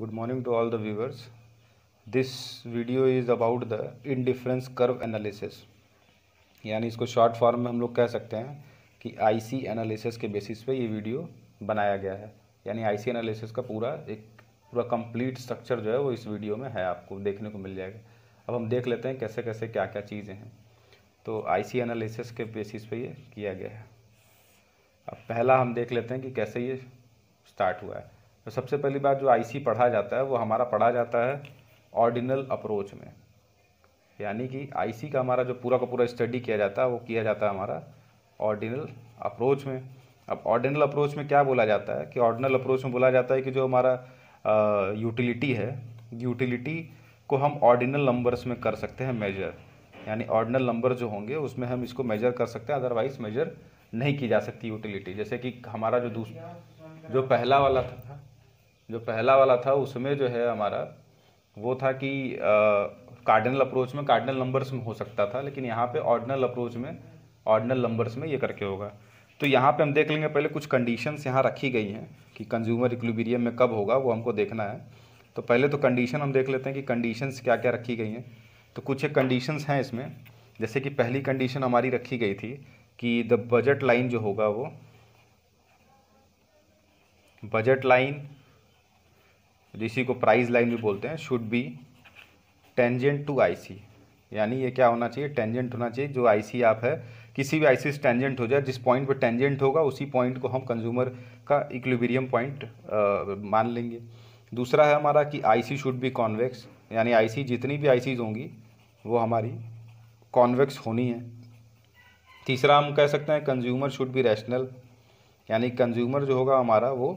good morning to all the viewers this video is about the indifference curve analysis यानी इसको short form में हम लोग कह सकते हैं कि आईसी एनालिसिस के बेसिस पे ये वीडियो बनाया गया है यानी आईसी एनालिसिस का पूरा एक पूरा कंप्लीट स्ट्रक्चर जो है वो इस वीडियो में है आपको देखने को मिल जाएगा अब हम देख लेते हैं कैसे कैसे क्या क्या चीज़ें हैं तो आईसी एनालिसिस के बेसिस पे ये किया गया है अब पहला हम देख लेते हैं कि कैसे ये स्टार्ट हुआ है तो सबसे पहली बात जो आईसी पढ़ा जाता है वो हमारा पढ़ा जाता है ऑर्डिनल अप्रोच में यानी कि आईसी का हमारा जो पूरा का पूरा स्टडी किया जाता है वो किया जाता है हमारा ऑर्डिनल अप्रोच में अब ऑर्डिनल अप्रोच में क्या बोला जाता है कि ऑर्डिनल अप्रोच में बोला जाता है कि जो हमारा यूटिलिटी है यूटिलिटी को हम ऑर्डिनल नंबर्स में कर सकते हैं मेजर यानी ऑर्डिनल नंबर जो होंगे उसमें हम इसको मेजर कर सकते हैं अदरवाइज मेजर नहीं की जा सकती यूटिलिटी जैसे कि हमारा जो दूसरा जो पहला वाला था जो पहला वाला था उसमें जो है हमारा वो था कि कार्डिनल अप्रोच में कार्डिनल नंबर्स में हो सकता था लेकिन यहाँ पे ऑर्डिनल अप्रोच में ऑर्डिनल नंबर्स में ये करके होगा तो यहाँ पे हम देख लेंगे पहले कुछ कंडीशंस यहाँ रखी गई हैं कि कंज्यूमर इक्लिबीरियम में कब होगा वो हमको देखना है तो पहले तो कंडीशन हम देख लेते हैं कि कंडीशंस क्या क्या रखी गई हैं तो कुछ एक कंडीशंस हैं इसमें जैसे कि पहली कंडीशन हमारी रखी गई थी कि द बजट लाइन जो होगा वो बजट लाइन तो इसी को प्राइस लाइन भी बोलते हैं should be tangent to IC यानी ये क्या होना चाहिए टेंजेंट होना चाहिए जो आईसी आप है किसी भी आईसी से टेंजेंट हो जाए जिस पॉइंट पर टेंजेंट होगा उसी पॉइंट को हम कंज्यूमर का इक्विबेरियम पॉइंट मान लेंगे दूसरा है हमारा कि आईसी शुड बी कॉन्वेक्स यानी आईसी जितनी भी आईसीज होंगी वो हमारी कॉन्वेक्स होनी है तीसरा हम कह सकते हैं कंज्यूमर शुड बी रैशनल यानी कंज्यूमर जो होगा हमारा वो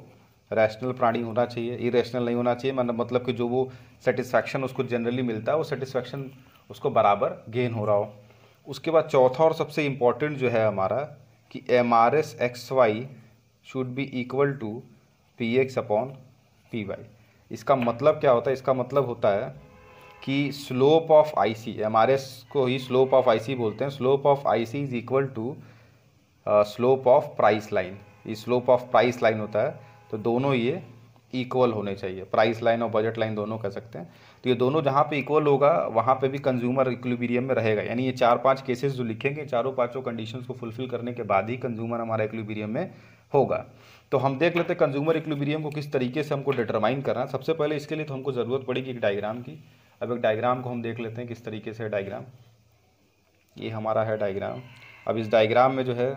रैशनल प्राणी होना चाहिए इरेशनल नहीं होना चाहिए मतलब, मतलब कि जो वो सेटिस्फैक्शन उसको जनरली मिलता है वो सेटिस्फैक्शन उसको बराबर गेन हो रहा हो उसके बाद चौथा और सबसे इम्पॉर्टेंट जो है हमारा कि M R S X Y should be equal to P X upon P Y इसका मतलब क्या होता है इसका मतलब होता है कि slope of I C M R S को ही स्लोप ऑफ आई सी बोलते हैं slope of I C is equal to slope of price line ये स्लोप ऑफ प्राइस लाइन होता है तो दोनों ये इक्वल होने चाहिए प्राइस लाइन और बजट लाइन दोनों कह सकते हैं तो ये दोनों जहाँ पे इक्वल होगा वहाँ पे भी कंज्यूमर इक्लिबीरियम में रहेगा यानी ये चार पांच केसेस जो लिखेंगे चारों पांचों कंडीशंस को फुलफिल करने के बाद ही कंज्यूमर हमारा इक्लिबीरियम में होगा तो हम देख लेते हैं कंज्यूमर इक्लिबीरियम को किस तरीके से हमको डिटरमाइन करना है सबसे पहले इसके लिए तो हमको ज़रूरत पड़ेगी एक डायग्राम की अब एक डायग्राम को हम देख लेते हैं किस तरीके से डायग्राम ये हमारा है डायग्राम अब इस डायग्राम में जो है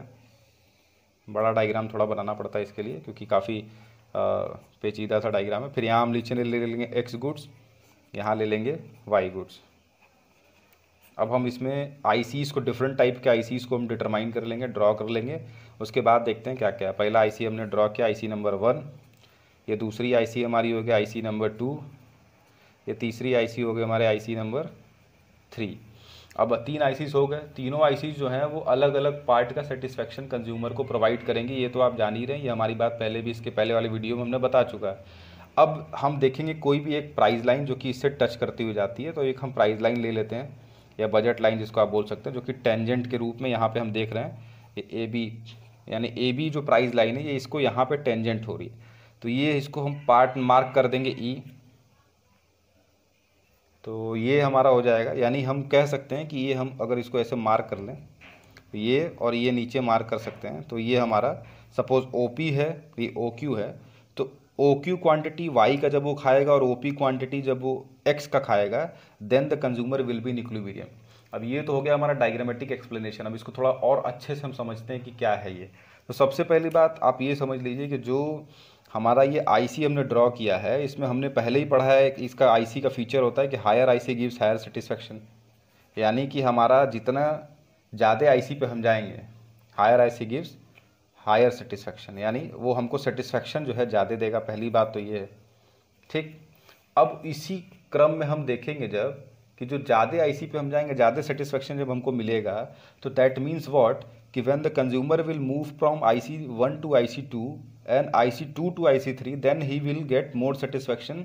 बड़ा डायग्राम थोड़ा बनाना पड़ता है इसके लिए क्योंकि काफ़ी पेचीदा सा डाइग्राम है फिर यहाँ हम नीचे ले लेंगे एक्स गुड्स यहाँ ले लेंगे वाई गुड्स अब हम इसमें आई को डिफरेंट टाइप के आई को हम डिटरमाइन कर लेंगे ड्रॉ कर लेंगे उसके बाद देखते हैं क्या क्या पहला आई हमने ड्रॉ किया आई नंबर वन ये दूसरी आई हमारी हो गई आई नंबर टू ये तीसरी आई हो गई हमारे आई नंबर थ्री अब तीन आईसीज हो गए तीनों आईसीज जो हैं वो अलग अलग पार्ट का सेटिस्फेक्शन कंज्यूमर को प्रोवाइड करेंगे ये तो आप जान ही रहे हैं ये हमारी बात पहले भी इसके पहले वाले वीडियो में हमने बता चुका है अब हम देखेंगे कोई भी एक प्राइस लाइन जो कि इससे टच करती हुई जाती है तो एक हम प्राइस लाइन ले लेते हैं या बजट लाइन जिसको आप बोल सकते हैं जो कि टेंजेंट के रूप में यहाँ पर हम देख रहे हैं ए बी यानी ए बी जो प्राइस लाइन है ये इसको यहाँ पर टेंजेंट हो रही है तो ये इसको हम पार्ट मार्क कर देंगे ई e, तो ये हमारा हो जाएगा यानी हम कह सकते हैं कि ये हम अगर इसको ऐसे मार्क कर लें तो ये और ये नीचे मार्क कर सकते हैं तो ये हमारा सपोज़ ओ पी है ये ओ क्यू है तो ओ क्यू क्वान्टिटी वाई का जब वो खाएगा और ओ पी क्वान्टिटी जब वो एक्स का खाएगा then the consumer will be in equilibrium अब ये तो हो गया हमारा डायग्रामेटिक एक्सप्लेनेशन अब इसको थोड़ा और अच्छे से हम समझते हैं कि क्या है ये तो सबसे पहली बात आप ये समझ लीजिए कि जो हमारा ये आईसी हमने ड्रॉ किया है इसमें हमने पहले ही पढ़ा है इसका आईसी का फीचर होता है कि higher IC gives higher satisfaction यानी कि हमारा जितना ज़्यादा आईसी पे हम जाएंगे higher IC gives higher satisfaction यानी वो हमको सेटिस्फेक्शन जो है ज़्यादा देगा पहली बात तो ये है ठीक अब इसी क्रम में हम देखेंगे जब कि जो ज़्यादा आईसी पे हम जाएंगे ज़्यादा सेटिस्फेक्शन जब हमको मिलेगा तो दैट मीन्स वॉट कि when the consumer will move from I C one to I C two I C two to I C three then he will get more satisfaction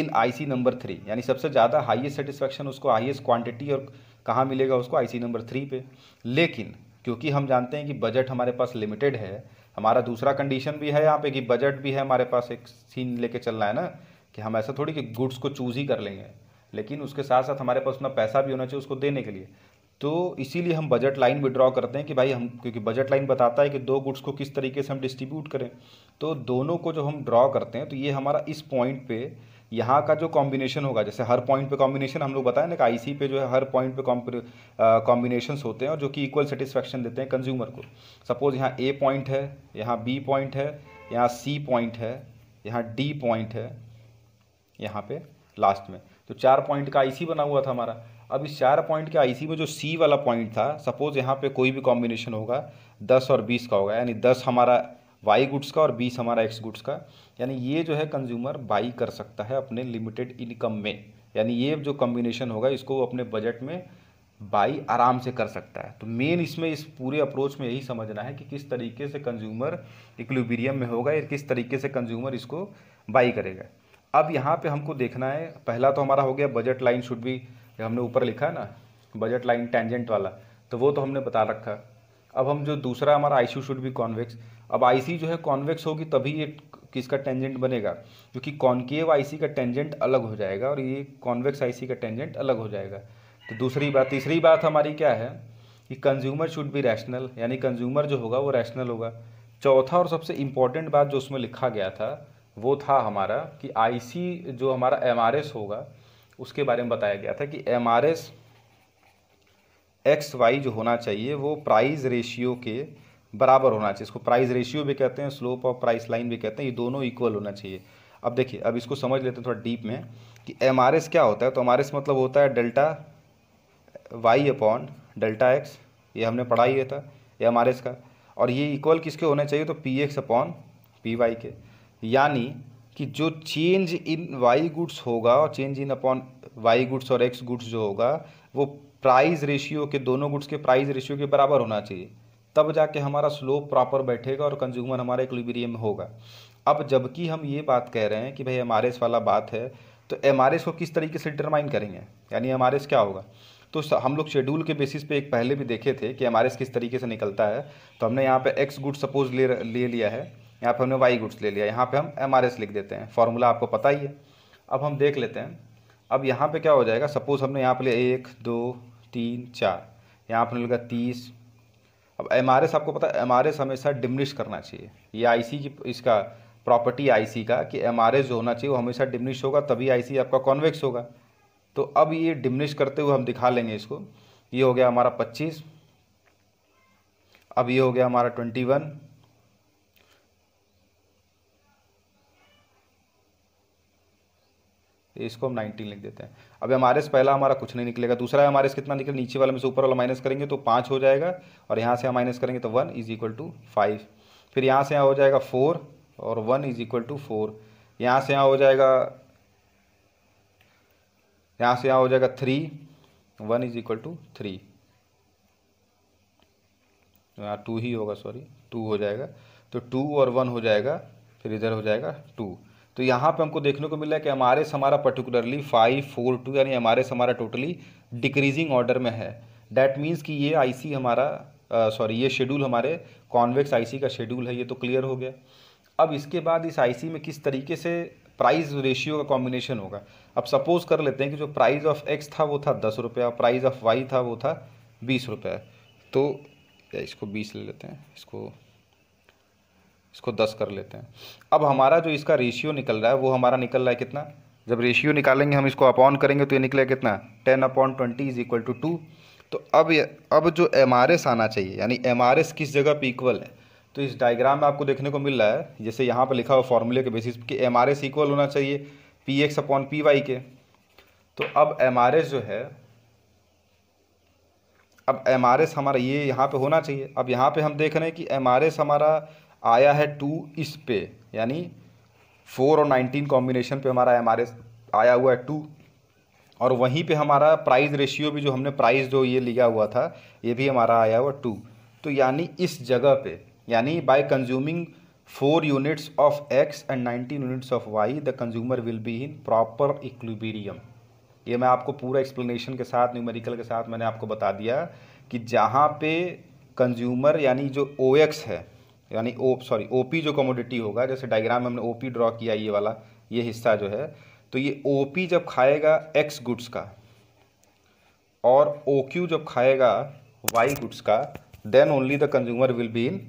in I C number three यानी सबसे ज़्यादा highest satisfaction उसको highest quantity और कहाँ मिलेगा उसको आई C number three पे लेकिन क्योंकि हम जानते हैं कि बजट हमारे पास लिमिटेड है हमारा दूसरा कंडीशन भी है यहाँ पे कि बजट भी है हमारे पास एक सीन लेके चल रहा है ना कि हम ऐसा थोड़ी कि गुड्स को चूज़ ही कर लेंगे लेकिन उसके साथ साथ हमारे पास उतना पैसा भी होना चाहिए उसको देने के लिए तो इसीलिए हम बजट लाइन विड्रॉ ड्रॉ करते हैं कि भाई हम क्योंकि बजट लाइन बताता है कि दो गुड्स को किस तरीके से हम डिस्ट्रीब्यूट करें तो दोनों को जो हम ड्रॉ करते हैं तो ये हमारा इस पॉइंट पे यहाँ का जो कॉम्बिनेशन होगा जैसे हर पॉइंट पे कॉम्बिनेशन हम लोग बताएं ना कि आईसी पे जो है हर पॉइंट पे कॉम्बिनेशन होते हैं और जो कि इक्वल सेटिस्फैक्शन देते हैं कंज्यूमर को सपोज़ यहाँ ए पॉइंट है यहाँ बी पॉइंट है यहाँ सी पॉइंट है यहाँ डी पॉइंट है यहाँ पे लास्ट में तो चार पॉइंट का आईसी बना हुआ था हमारा अब इस चार पॉइंट के आईसी में जो सी वाला पॉइंट था सपोज़ यहाँ पे कोई भी कॉम्बिनेशन होगा दस और बीस का होगा यानी दस हमारा वाई गुड्स का और बीस हमारा एक्स गुड्स का यानी ये जो है कंज्यूमर बाई कर सकता है अपने लिमिटेड इनकम में यानी ये जो कॉम्बिनेशन होगा इसको वो अपने बजट में बाई आराम से कर सकता है तो मेन इसमें इस पूरे अप्रोच में यही समझना है कि किस तरीके से कंज्यूमर इक्लिबीरियम में होगा या किस तरीके से कंज्यूमर इसको बाई करेगा अब यहाँ पे हमको देखना है पहला तो हमारा हो गया बजट लाइन शुड भी हमने ऊपर लिखा ना बजट लाइन टेंजेंट वाला तो वो तो हमने बता रखा अब हम जो दूसरा हमारा आई सी शुड भी कॉन्वेक्स अब आई जो है कॉन्वेक्स होगी तभी ये किसका टेंजेंट बनेगा क्योंकि कॉन्केव आई का टेंजेंट अलग हो जाएगा और ये कॉन्वेक्स आई का टेंजेंट अलग हो जाएगा तो दूसरी बात तीसरी बात हमारी क्या है कि कंज्यूमर शुड भी रैशनल यानी कंज्यूमर जो होगा वो रैशनल होगा चौथा और सबसे इम्पॉर्टेंट बात जो उसमें लिखा गया था वो था हमारा कि आईसी जो हमारा एमआरएस होगा उसके बारे में बताया गया था कि एमआरएस एक्स वाई जो होना चाहिए वो प्राइस रेशियो के बराबर होना चाहिए इसको प्राइस रेशियो भी कहते हैं स्लोप और प्राइस लाइन भी कहते हैं ये दोनों इक्वल होना चाहिए अब देखिए अब इसको समझ लेते हैं थोड़ा डीप में कि एम क्या होता है तो एम मतलब होता है delta Y upon delta X ये हमने पढ़ा ही था आर एम का और ये इक्वल किसके होने चाहिए तो P X upon P Y के यानी कि जो चेंज इन वाई गुड्स होगा और change in upon Y goods और एक्स गुड्स जो होगा वो प्राइस रेशियो के दोनों गुड्स के प्राइस रेशियो के बराबर होना चाहिए तब जाके हमारा स्लोप प्रॉपर बैठेगा और कंज्यूमर हमारा इक्विलिब्रियम में होगा अब जबकि हम ये बात कह रहे हैं कि भाई एम वाला बात है तो एम को किस तरीके से डिटरमाइन करेंगे यानी एम क्या होगा तो हम लोग शेड्यूल के बेसिस पे एक पहले भी देखे थे कि एम किस तरीके से निकलता है तो हमने यहाँ पे एक्स गुड सपोज ले ले लिया है यहाँ पे हमने वाई गुड्स ले लिया यहाँ पे हम एम लिख देते हैं फार्मूला आपको पता ही है अब हम देख लेते हैं अब यहाँ पे क्या हो जाएगा सपोज़ हमने यहाँ पे लिया एक दो तीन चार यहाँ पर लिखा तीस अब एम आपको पता है एम हमेशा डिमनिश करना चाहिए ये आई की इसका प्रॉपर्टी आई का कि एम जो होना चाहिए वो हमेशा डिमनिश होगा तभी आई आपका कॉन्वेक्स होगा तो अब ये डिमनिश करते हुए हम दिखा लेंगे इसको ये हो गया हमारा पच्चीस अब ये हो गया हमारा ट्वेंटी वन तो इसको हम नाइनटीन लिख देते हैं अब एम पहला हमारा कुछ नहीं निकलेगा दूसरा एम कितना निकले नीचे वाले में से ऊपर वाला माइनस करेंगे तो पाँच हो जाएगा और यहाँ से हम माइनस करेंगे तो one is equal to five फिर यहाँ से यहाँ हो जाएगा फोर और one is equal to four यहाँ से यहाँ हो जाएगा यहाँ से यहाँ हो जाएगा three one is equal to three यहाँ टू ही होगा सॉरी टू हो जाएगा तो टू और वन हो जाएगा फिर इधर हो जाएगा टू तो यहाँ पे हमको देखने को मिला है कि एम हमारा पर्टिकुलरली फाइव फोर टू यानी एम हमारा टोटली डिक्रीजिंग ऑर्डर में है डैट मीन्स कि ये आईसी हमारा सॉरी ये शेड्यूल हमारे कॉन्वेक्स आईसी का शेड्यूल है ये तो क्लियर हो गया अब इसके बाद इस आईसी में किस तरीके से प्राइस रेशियो का कॉम्बिनेशन होगा अब सपोज कर लेते हैं कि जो प्राइस ऑफ एक्स था वो था दस रुपया प्राइज़ ऑफ वाई था वो था बीस रुपये तो इसको बीस ले लेते हैं इसको इसको दस कर लेते हैं अब हमारा जो इसका रेशियो निकल रहा है वो हमारा निकल रहा है कितना जब रेशियो निकालेंगे हम इसको अपॉन करेंगे तो ये निकलेगा कितना ten upon twenty is equal to two तो अब ये अब जो एम आना चाहिए यानी एम किस जगह पर इक्वल है तो इस डायग्राम में आपको देखने को मिल रहा है जैसे यहाँ पर लिखा हुआ फॉर्मूले के बेसिस कि एम आर एस इक्वल होना चाहिए P X upon P Y के तो अब एम आर एस जो है अब एम आर एस हमारा ये यहाँ पे होना चाहिए अब यहाँ पे हम देख रहे हैं कि एम आर एस हमारा आया है टू इस पे यानी फोर और नाइनटीन कॉम्बिनेशन पे हमारा एम आया हुआ है टू और वहीं पे हमारा प्राइस रेशियो भी जो हमने प्राइस जो ये लिया हुआ था ये भी हमारा आया हुआ टू तो यानी इस जगह पे यानी by consuming four units of X and nineteen units of Y the consumer will be in proper equilibrium ये मैं आपको पूरा एक्सप्लेनेशन के साथ न्यूमेरिकल के साथ मैंने आपको बता दिया कि जहाँ पे कंज्यूमर यानी जो ओ एक्स है यानी ओ सॉरी ओ जो कमोडिटी होगा जैसे डायग्राम में हमने ओ ड्रॉ किया ये वाला ये हिस्सा जो है तो ये ओ जब खाएगा एक्स गुड्स का और ओ जब खाएगा वाई गुड्स का then only the consumer will be in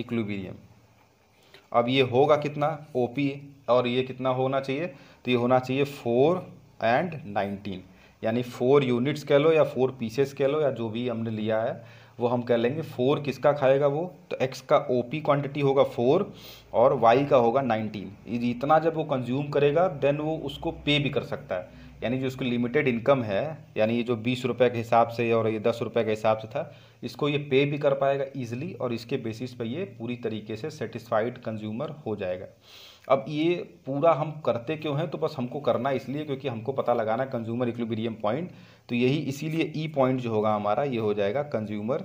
equilibrium अब ये होगा कितना ओ और ये कितना होना चाहिए तो ये होना चाहिए फोर एंड नाइनटीन यानी फोर यूनिट्स कह लो या फोर पीसेस कह लो या जो भी हमने लिया है वो हम कह लेंगे फोर किसका खाएगा वो तो एक्स का ओ पी क्वान्टिटी होगा फोर और वाई का होगा नाइनटीन इतना जब वो कंज्यूम करेगा देन वो उसको पे भी कर सकता है यानी जो उसकी लिमिटेड इनकम है यानी ये जो बीस रुपये के हिसाब से और ये दस रुपये के हिसाब से था इसको ये पे भी कर पाएगा ईजिली और इसके बेसिस पर ये पूरी तरीके से सेटिस्फाइड कंज्यूमर हो जाएगा अब ये पूरा हम करते क्यों हैं तो बस हमको करना इसलिए क्योंकि हमको पता लगाना कंज्यूमर इक्विबीरियम पॉइंट तो यही इसीलिए ई e पॉइंट जो होगा हमारा ये हो जाएगा कंज्यूमर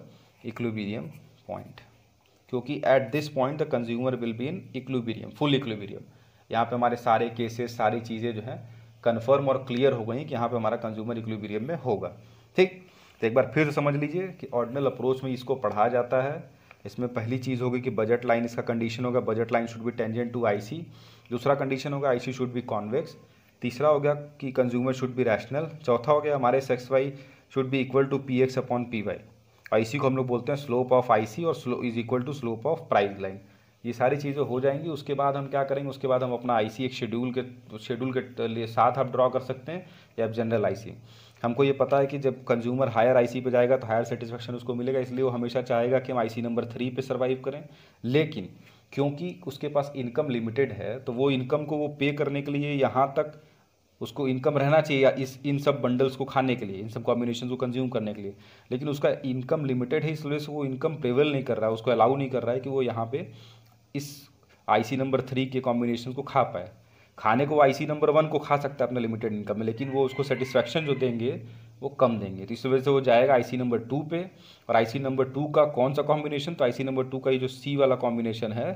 इक्विबीरियम पॉइंट क्योंकि at this point the consumer will be in equilibrium full equilibrium यहाँ पे हमारे सारे केसेस सारी चीज़ें जो हैं कन्फर्म और क्लियर हो गई कि यहाँ पर हमारा कंज्यूमर इक्विबीरियम में होगा ठीक तो एक बार फिर समझ लीजिए कि ऑर्डिनल अप्रोच में इसको पढ़ा जाता है इसमें पहली चीज़ होगी कि बजट लाइन इसका कंडीशन होगा budget line should be tangent to IC दूसरा कंडीशन होगा आईसी शुड बी कॉन्वेक्स तीसरा हो गया कि कंज्यूमर शुड बी रैशनल चौथा हो गया हमारे सेक्स Y should be equal to P X upon P Y सी को हम लोग बोलते हैं स्लोप ऑफ आईसी और slope is equal to slope of price line ये सारी चीज़ें हो जाएंगी उसके बाद हम क्या करेंगे उसके बाद हम अपना आईसी एक शेड्यूल के शेड्यूल के लिए साथ आप ड्रॉ कर सकते हैं या आप जनरल आईसी हमको ये पता है कि जब कंज्यूमर हायर आईसी पे जाएगा तो हायर सेटिस्फेक्शन उसको मिलेगा इसलिए वो हमेशा चाहेगा कि हम आईसी नंबर थ्री पे सर्वाइव करें लेकिन क्योंकि उसके पास इनकम लिमिटेड है तो वो इनकम को वो पे करने के लिए यहाँ तक उसको इनकम रहना चाहिए या इस इन सब बंडल्स को खाने के लिए इन सब कॉम्बिनेशन को कंज्यूम करने के लिए लेकिन उसका इनकम लिमिटेड है इसलिए वो इनकम प्रेवल नहीं कर रहा है उसको अलाउ नहीं कर रहा है कि वो यहाँ पे इस आईसी नंबर थ्री के कॉम्बिनेशन को खा पाए खाने को वो आईसी नंबर वन को खा सकता है अपना लिमिटेड इनकम में लेकिन वो उसको सेटिस्फैक्शन जो देंगे वो कम देंगे तो इस वजह से वो जाएगा आईसी नंबर टू पे और आईसी नंबर टू का कौन सा कॉम्बिनेशन तो आईसी नंबर टू का ये जो सी वाला कॉम्बिनेशन है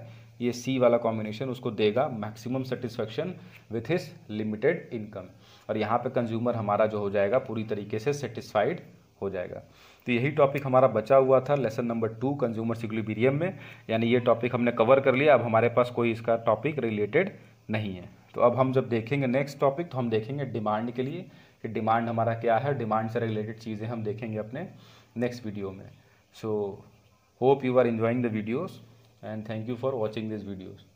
ये सी वाला कॉम्बिनेशन उसको देगा maximum satisfaction with his limited income और यहाँ पे कंज्यूमर हमारा जो हो जाएगा पूरी तरीके से सेटिस्फाइड हो जाएगा तो यही टॉपिक हमारा बचा हुआ था lesson number two consumer equilibrium में यानी ये टॉपिक हमने कवर कर लिया अब हमारे पास कोई इसका टॉपिक रिलेटेड नहीं है तो अब हम जब देखेंगे नेक्स्ट टॉपिक तो हम देखेंगे डिमांड के लिए कि डिमांड हमारा क्या है डिमांड से रिलेटेड चीज़ें हम देखेंगे अपने नेक्स्ट वीडियो में so hope you are enjoying the videos and thank you for watching this videos